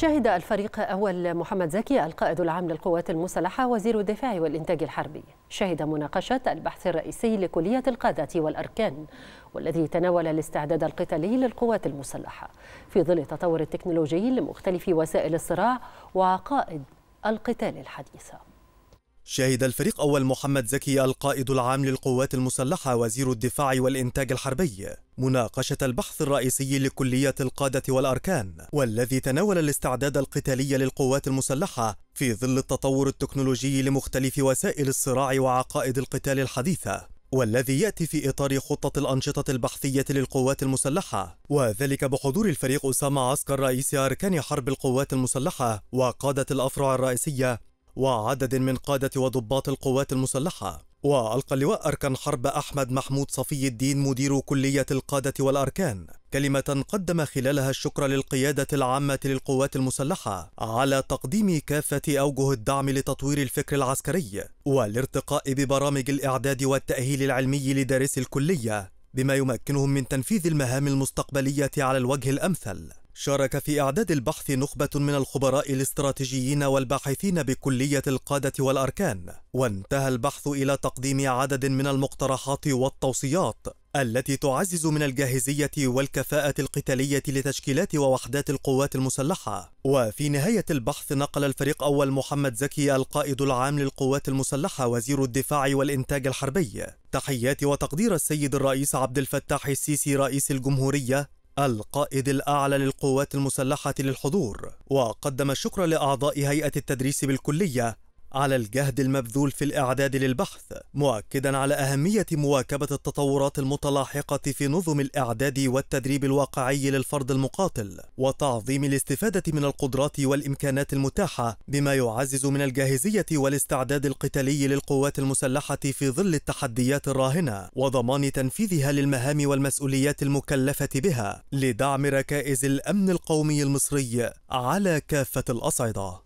شهد الفريق أول محمد زكي القائد العام للقوات المسلحة وزير الدفاع والإنتاج الحربي شهد مناقشة البحث الرئيسي لكلية القادة والأركان والذي تناول الاستعداد القتالي للقوات المسلحة في ظل التطور التكنولوجي لمختلف وسائل الصراع وعقائد القتال الحديثة شهد الفريق أول محمد زكي القائد العام للقوات المسلحة وزير الدفاع والإنتاج الحربي مناقشة البحث الرئيسي لكلية القادة والأركان والذي تناول الاستعداد القتالي للقوات المسلحة في ظل التطور التكنولوجي لمختلف وسائل الصراع وعقائد القتال الحديثة والذي يأتي في إطار خطة الأنشطة البحثية للقوات المسلحة وذلك بحضور الفريق أسامة عسكر رئيس أركان حرب القوات المسلحة وقادة الأفرع الرئيسية وعدد من قادة وضباط القوات المسلحة وألقى اللواء أركان حرب أحمد محمود صفي الدين مدير كلية القادة والأركان كلمة قدم خلالها الشكر للقيادة العامة للقوات المسلحة على تقديم كافة أوجه الدعم لتطوير الفكر العسكري والارتقاء ببرامج الإعداد والتأهيل العلمي لدارس الكلية بما يمكنهم من تنفيذ المهام المستقبلية على الوجه الأمثل شارك في إعداد البحث نخبة من الخبراء الاستراتيجيين والباحثين بكلية القادة والأركان، وانتهى البحث إلى تقديم عدد من المقترحات والتوصيات التي تعزز من الجاهزية والكفاءة القتالية لتشكيلات ووحدات القوات المسلحة. وفي نهاية البحث نقل الفريق أول محمد زكي القائد العام للقوات المسلحة وزير الدفاع والإنتاج الحربي تحيات وتقدير السيد الرئيس عبد الفتاح السيسي رئيس الجمهورية القائد الأعلى للقوات المسلحة للحضور وقدم الشكر لأعضاء هيئة التدريس بالكلية على الجهد المبذول في الإعداد للبحث مؤكدا على أهمية مواكبة التطورات المتلاحقة في نظم الإعداد والتدريب الواقعي للفرد المقاتل وتعظيم الاستفادة من القدرات والإمكانات المتاحة بما يعزز من الجاهزية والاستعداد القتالي للقوات المسلحة في ظل التحديات الراهنة وضمان تنفيذها للمهام والمسؤوليات المكلفة بها لدعم ركائز الأمن القومي المصري على كافة الأصعدة